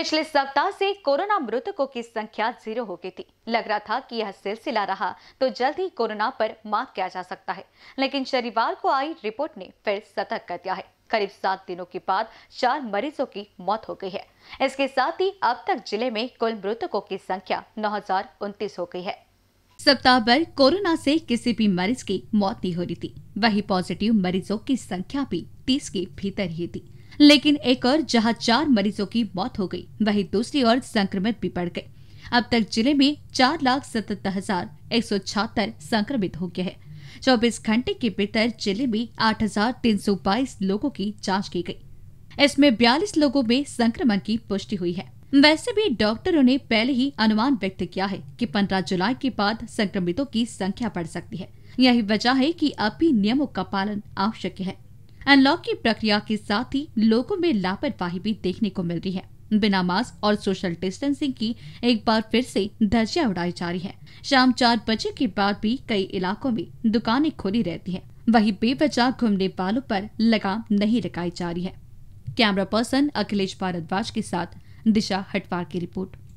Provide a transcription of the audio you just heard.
पिछले सप्ताह से कोरोना मृतकों की संख्या जीरो हो गई थी लग रहा था कि यह सिलसिला रहा तो जल्द ही कोरोना पर मात किया जा सकता है लेकिन शनिवार को आई रिपोर्ट ने फिर सतर्क कर दिया है करीब सात दिनों के बाद चार मरीजों की मौत हो गई है इसके साथ ही अब तक जिले में कुल मृतकों की संख्या नौ हो गई है सप्ताह भर कोरोना से किसी भी मरीज की मौत नहीं हो रही थी वही पॉजिटिव मरीजों की संख्या भी तीस के भीतर ही थी लेकिन एक और जहां चार मरीजों की मौत हो गई वहीं दूसरी ओर संक्रमित भी बढ़ गए अब तक जिले में चार लाख सतहत्तर हजार एक सौ छहत्तर संक्रमित हो गए हैं चौबीस घंटे के भीतर जिले में आठ हजार तीन सौ बाईस लोगों की जाँच की गयी इसमें बयालीस लोगों में संक्रमण की पुष्टि हुई है वैसे भी डॉक्टरों ने पहले ही अनुमान व्यक्त किया है कि 15 जुलाई के बाद संक्रमितों की संख्या बढ़ सकती है यही वजह है कि अब भी नियमों का पालन आवश्यक है अनलॉक की प्रक्रिया के साथ ही लोगों में लापरवाही भी देखने को मिल रही है बिना मास्क और सोशल डिस्टेंसिंग की एक बार फिर से धज्जियां उड़ाई जा रही है शाम चार बजे के बाद भी कई इलाकों में दुकानें खुली रहती है वहीं बेवजह घूमने वालों पर लगाम नहीं लगाई जा रही है कैमरा पर्सन अखिलेश भारद्वाज के साथ दिशा हटवार की रिपोर्ट